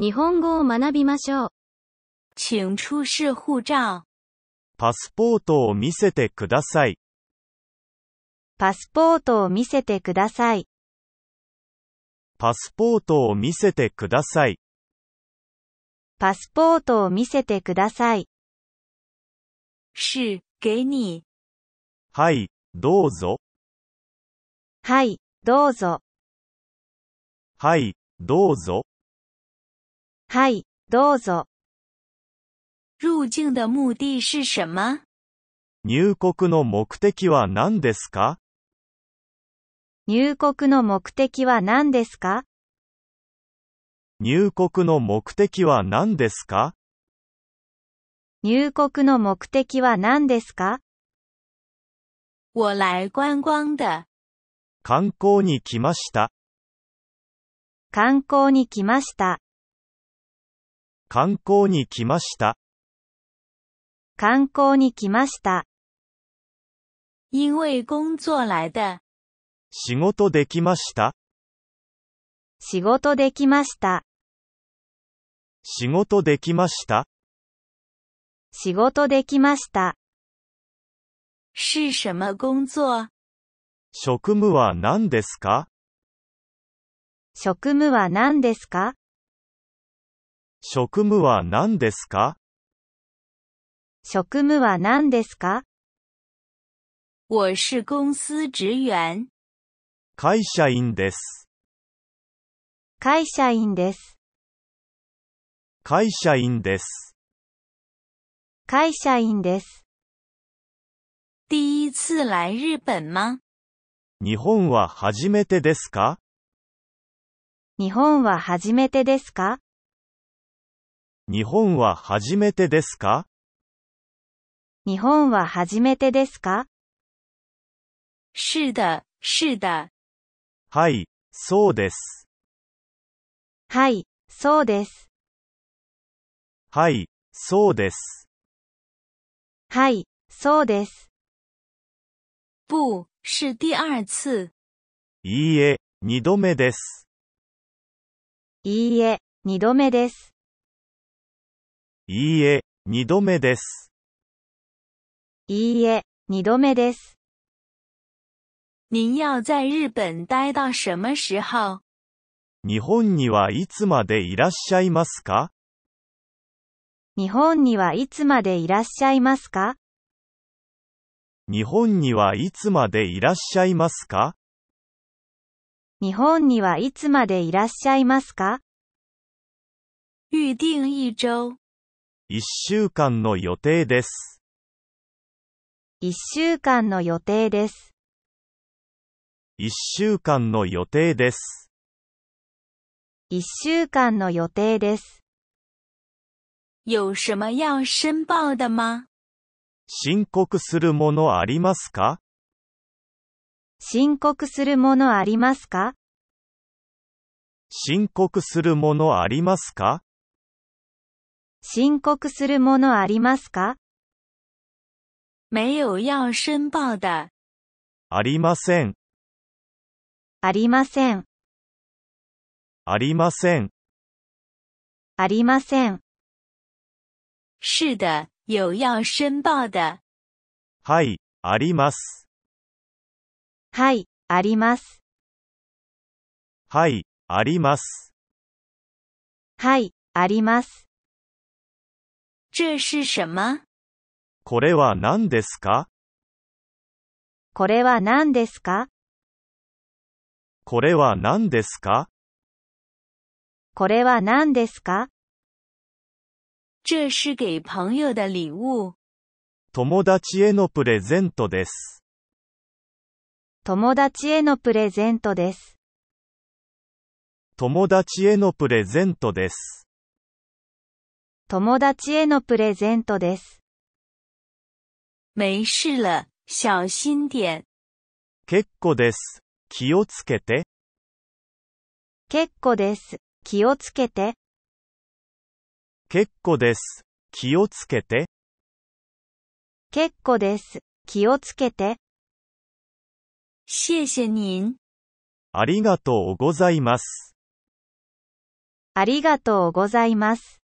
日本語を学びましょう。请出示照。パスポートを見せてください。パスポートを見せてください。パスポートを見せてください。パスポートを見せてください。是、给你。はい、どうぞ。はい、どうぞ。はい、どうぞ。はい、どうぞ。入境的目的是什么入国の目的は何ですか入国の目的は何ですか入国の目的は何ですか入国の目的は何ですか我来观光的。観光に来ました。観光に来ました。観光に来ました。観光に来ました。因为工作来的。仕事できました。仕事できました。仕事できました。仕事できました。是什么工作職務は何ですか職務は何ですか職務は何ですか職務は何ですか我是公司职员。会社員です。会社員です。会社員です。会社員です。第一次来日本吗日本は初めてですか日本は初めてですか日本は初めてですか日本は初めてですか是的、是的。はい、そうです。はい、そうです。はい、そうです。はい、そうです。不、是第二次。いいえ、二度目です。いいえ、二度目です。いいえ、二度目です。いいえ、二度目です。您要在日本待到什么时候日本にはいつまでいらっしゃいますか日本にはいつまでいらっしゃいますか日本にはいつまでいらっしゃいますか日本にはいつまでいらっしゃいますか预定一周。一週間の予定です。一週間の予定です。一週間の予定です。一週間の予定です。有什么要申报的吗申告するものありますか申告するものありますか申告するものありますか申告するものありますか没有要申報的。ありません。ありません。ありません。ありません。是的、有要申報的。はい、あります。はい、あります。はい、あります。はい、あります。这是什么これは何ですかこれは何ですかこれは何ですかこれは何ですか这是给朋友的礼物。友達へのプレゼントです。友達へのプレゼントです。友達へのプレゼントです。友達へのプレゼントです。没事了、小心点。結構です。気をつけて。結構です。気をつけて。結構です。気をつけて。結構です。気をつけて。谢谢您。ありがとうございます。ありがとうございます。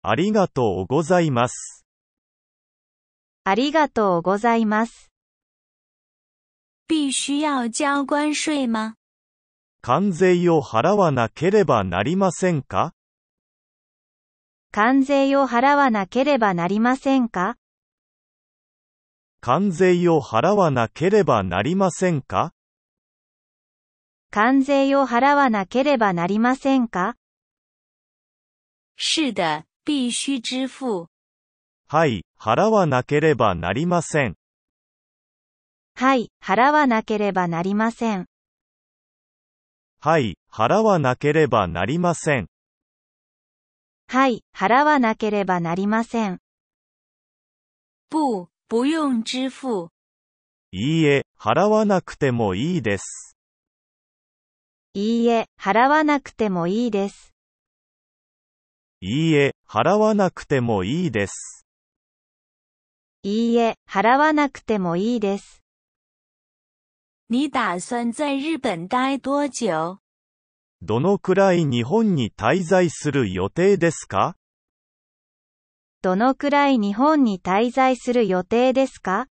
ありがとうございます。ありがとうございます。必須要交关税吗関税を払わなければなりませんか関税を払わなければなりませんか関税を払わなければなりませんか関税を払わなければなりませんか是的、必须支付。はい、払わなければなりません。はい、払わなければなりません。はい、払わなければなりません。はい、払わなければなりません。不、不用支付。いいえ、払わなくてもいいです。いいえ、払わなくてもいいです。いいえ、払わなくてもいいです。いいえ、払わなくてもいいです。你打算在日本待多久どのくらい日本に滞在する予定ですかどのくらい日本に滞在する予定ですか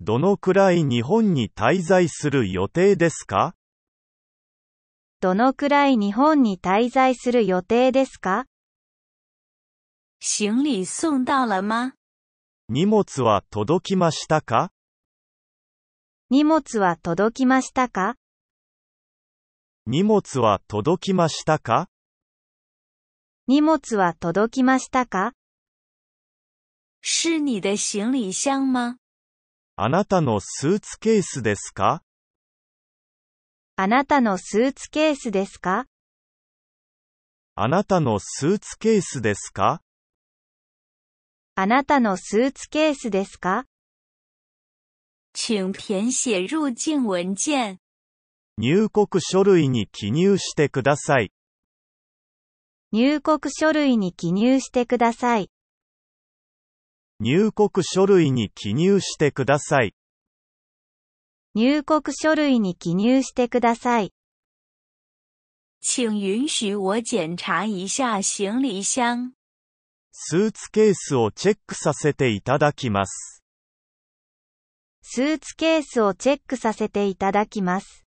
どのくらい日本に滞在する予定ですかどのくらい日本に滞在する予定ですか行李送到了吗荷物は届きましたか荷物は届きましたか荷物は届きましたか荷物は届きましたか是你的行李箱吗あなたのスーツケースですかあなたのスーツケースですかあなたのスーツケースですかあなたのスーツケースですか请填写入境文件。入国書類に記入してください。入国書類に記入してください。入国書類に記入してください。入国書類に記入してください。请允许我检查一下行李箱。スーツケースをチェックさせていただきます。スーツケースをチェックさせていただきます。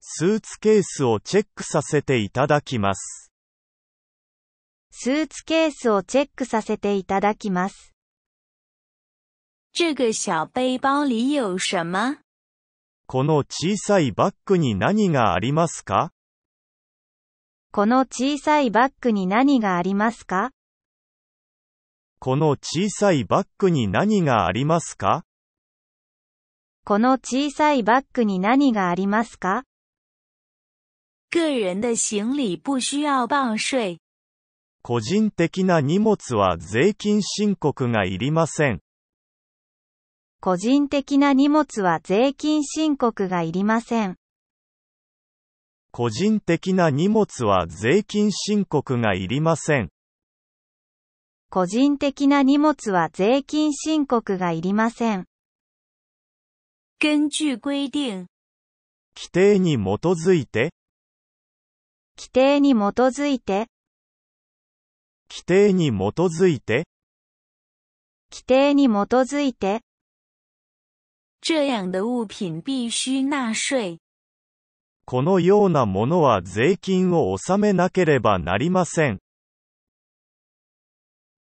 スーツケースをチェックさせていただきます。スーツケースをチェックさせていただきます。这个小背包里有什么この小さいバッグに何がありますかこの小さいバッグに何がありますかこの小さいバッグに何がありますかこの小さいバッグに何がありますか个人的行李不需要报税。個人的な荷物は税金申告がいりません。個人的な荷物は税金申告がいりません。個人的な荷物は税金申告がいりません。個人的な荷物は税金申告がいりません。根据规定。規定に基づいて規定に基づいて規定に基づいて規定に基づいて这样的物品必须纳税。このようなものは税金を納めなければなりません。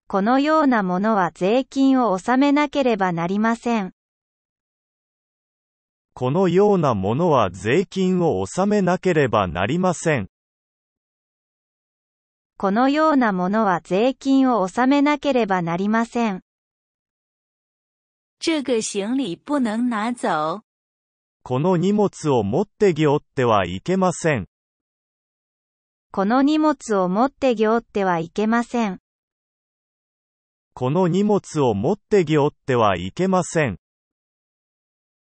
このようなものは税金を納めなければなりません。このようなものは税金を納めなければなりません。このようなものは税金を納めなければなりません。这个行李不能拿走。この荷物を持ってぎおってはいけません。この荷物を持ってぎおってはいけません。この荷物を持ってぎおってはいけません。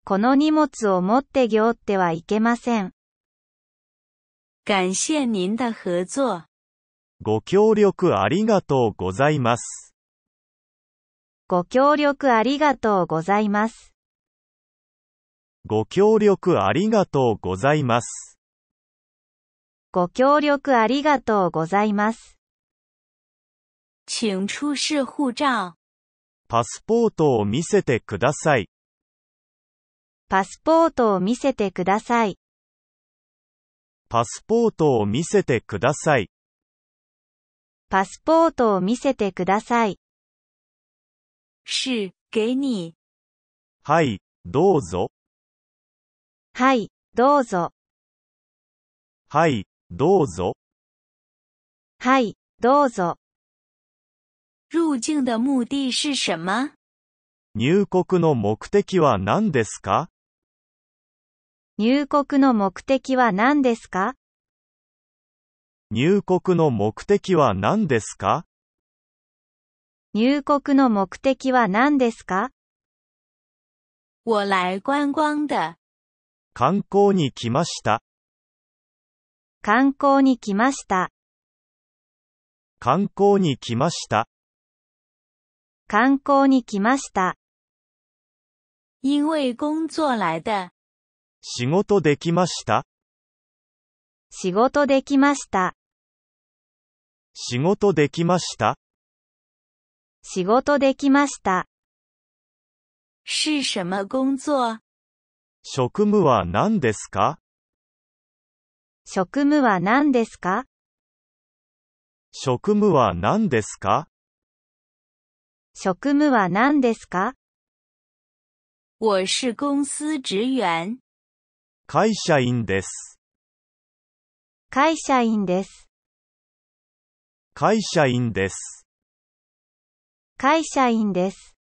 この荷物を持ってぎおってはいけません。感謝您的合作。ご協力ありがとうございます。ご協力ありがとうございます。ご協力ありがとうございます。ご協力ありがとうございます。请出示照。パスポートを見せてください。パスポートを見せてください。パスポートを見せてください。パスポートを見せてください。是、给你。はい、どうぞ。はい、どうぞ。はい、どうぞ。はい、どうぞ。入境的目的是什么入国の目的は何ですか入国の目的は何ですか入国の目的は何ですか入国の目的は何ですか我来观光的。観光に来ました。観光に来ました。観光に来ました。観光に来ました。因为工作来的。仕事できました。仕事できました。仕事できました仕事できました。是什么工作職務は何ですか職務は何ですか職務は何ですか職務は何ですか我是公司职员。会社員です。会社員です。会社員です。会社員です。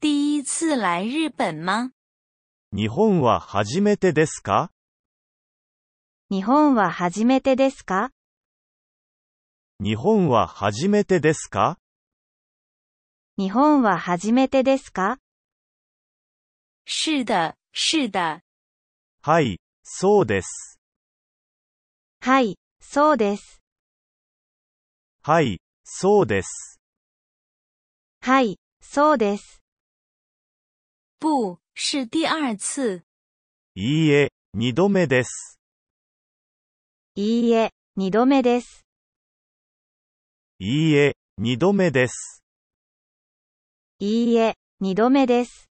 第一次来日本吗日本は初めてですか日本は初めてですか日本は初めてですか日本は初めてですか是的、是的。はい、そうです。はい、そうです。はい、そうです。はい、そうです。不、是第二次。いいえ、二度目です。いいえ、二度目です。いいえ、二度目です。いいえ、二度目です。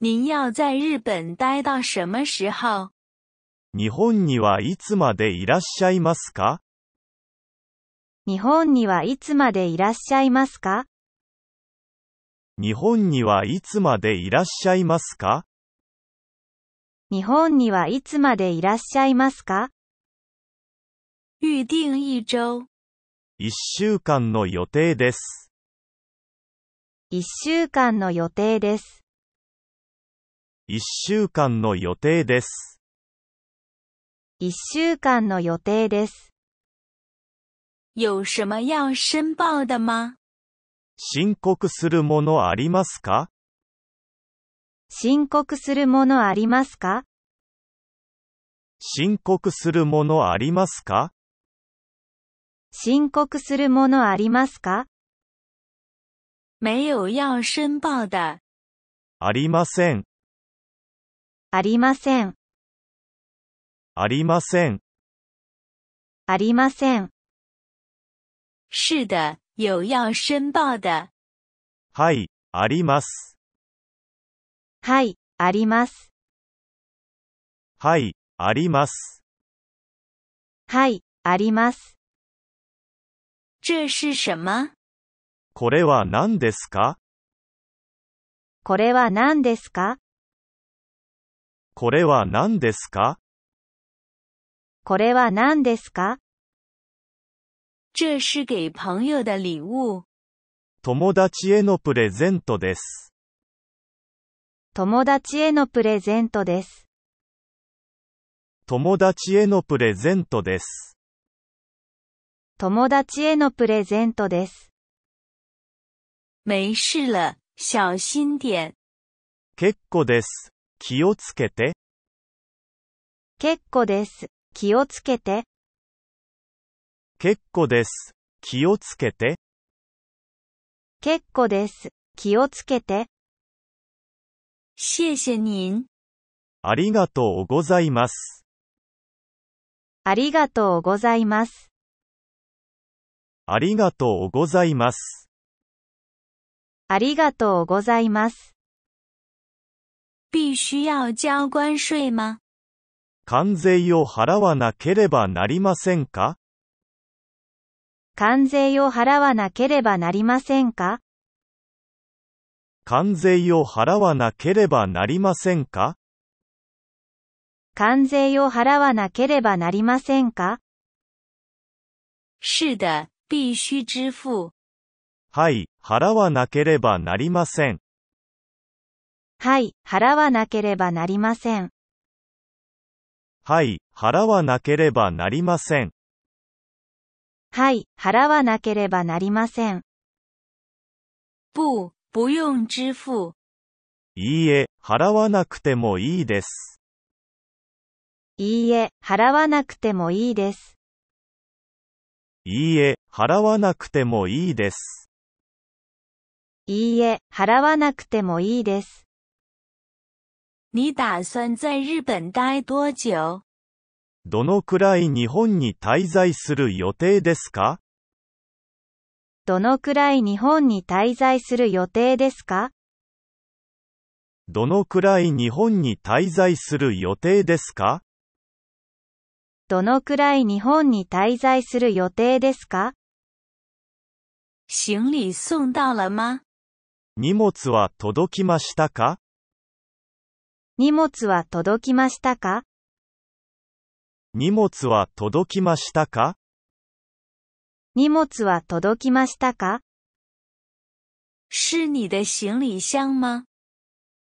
您要在日本待到什么时候日本にはいつまでいらっしゃいますか日本にはいつまでいらっしゃいますか日本にはいつまでいらっしゃいますか日本にはいつまでいらっしゃいますか预定一周。一週間の予定です。一週間の予定です。一週間の予定です。一週間の予定です。有什么要申报的吗申告するものありますか申告するものありますか申告するものありますか申告するものありますか没有要申报的。ありません。ありません。ありません。ありません。是的，有要申报的。はい、あります。はい、あります。はい、あります。はい、あります。这是什么これは何ですかこれは何ですかこれは何ですかこれは何ですか这是给朋友的礼物。友達へのプレゼントです。友達へのプレゼントです。友達へのプレゼントです。友達へのプレゼントです。没事了、小心点。結構です。気をつけて。結構です。気をつけて。結構です。気をつけて。結構です。気をつけて。谢谢您。ありがとうございます。ありがとうございます。ありがとうございます。ありがとうございます。必須要交关税吗関税を払わなければなりませんか関税を払わなければなりませんか関税を払わなければなりませんか関税を払わなければなりませんか是的、必须支付。はい、払わなければなりません。はい、払わなければなりません。はい、払わなければなりません。はい、払わなければなりません。不、不用支付。いいえ、払わなくてもいいです。いいえ、払わなくてもいいです。いいえ、払わなくてもいいです。いいえ、払わなくてもいいです。你打算在日本待多久どのくらい日本に滞在する予定ですかどのくらい日本に滞在する予定ですかどのくらい日本に滞在する予定ですかどのくらい日本に滞在する予定ですか行李送到了吗荷物は届きましたか荷物は届きましたか荷物は届きましたか荷物は届きましたか是你的行李箱吗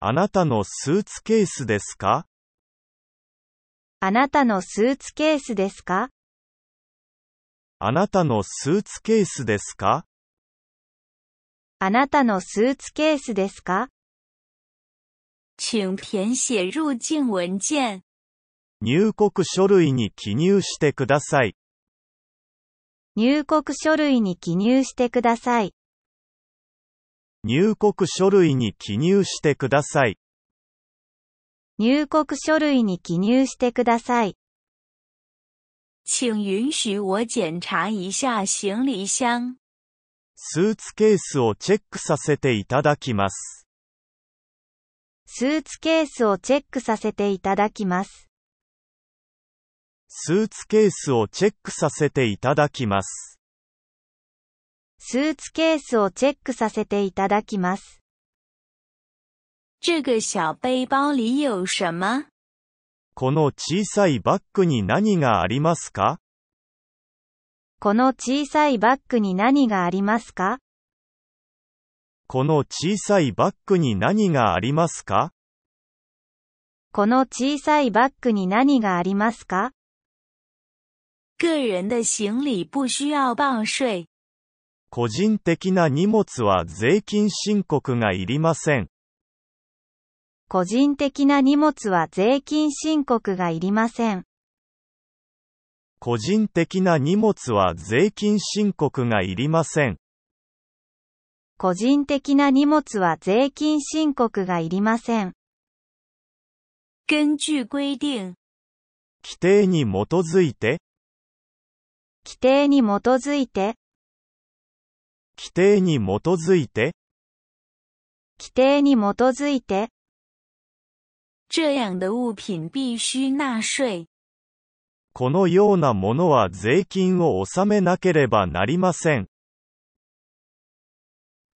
あなたのスーツケースですかあなたのスーツケースですかあなたのスーツケースですかあなたのスーツケースですか请填写入境文件。入国書類に記入してください。入国書類に記入してください。入国書類に記入してください。入国書類に記入してください。请允许我检查一下行李箱。スーツケースをチェックさせていただきます。スーツケースをチェックさせていただきます。スーツケースをチェックさせていただきます。スーツケースをチェックさせていただきます。这个小背包里有什么この小さいバッグに何がありますかこの小さいバッグに何がありますかこの小さいバッグに何がありますかこの小さいバッグに何がありますか个人的行李不需要报税。個人的な荷物は税金申告がいりません。個人的な荷物は税金申告がいりません。個人的な荷物は税金申告がいりません。個人的な荷物は税金申告がいりません。根据规定。規定に基づいて、規定に基づいて規定に基づいて規定に基づいて这样的物品必须纳税。このようなものは税金を納めなければなりません。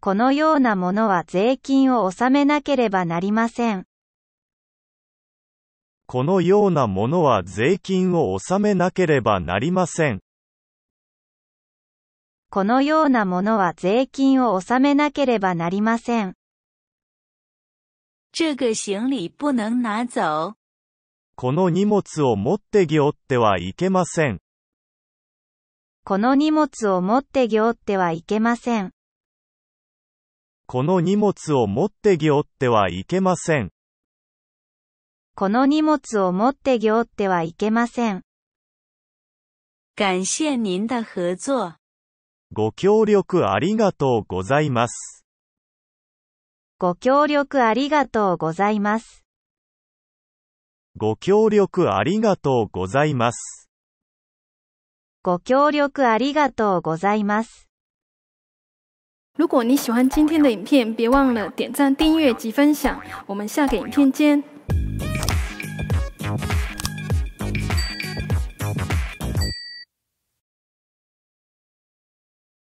このようなものは税金を納めなければなりません。このようなものは税金を納めなければなりません。このようなものは税金を納めなければなりません。这个行李不能拿走。この荷物を持ってぎおってはいけません。この荷物を持ってぎおってはいけません。この荷物を持ってぎおってはいけません。この荷物を持ってぎおってはいけません。感謝您的合作。ご協力ありがとうございます。ご協力ありがとうございます。ご協力ありがとうございます。ご協力ありがとうございます。如果你喜欢今天的影片，别忘了点赞、订阅及分享。我们下个影片见。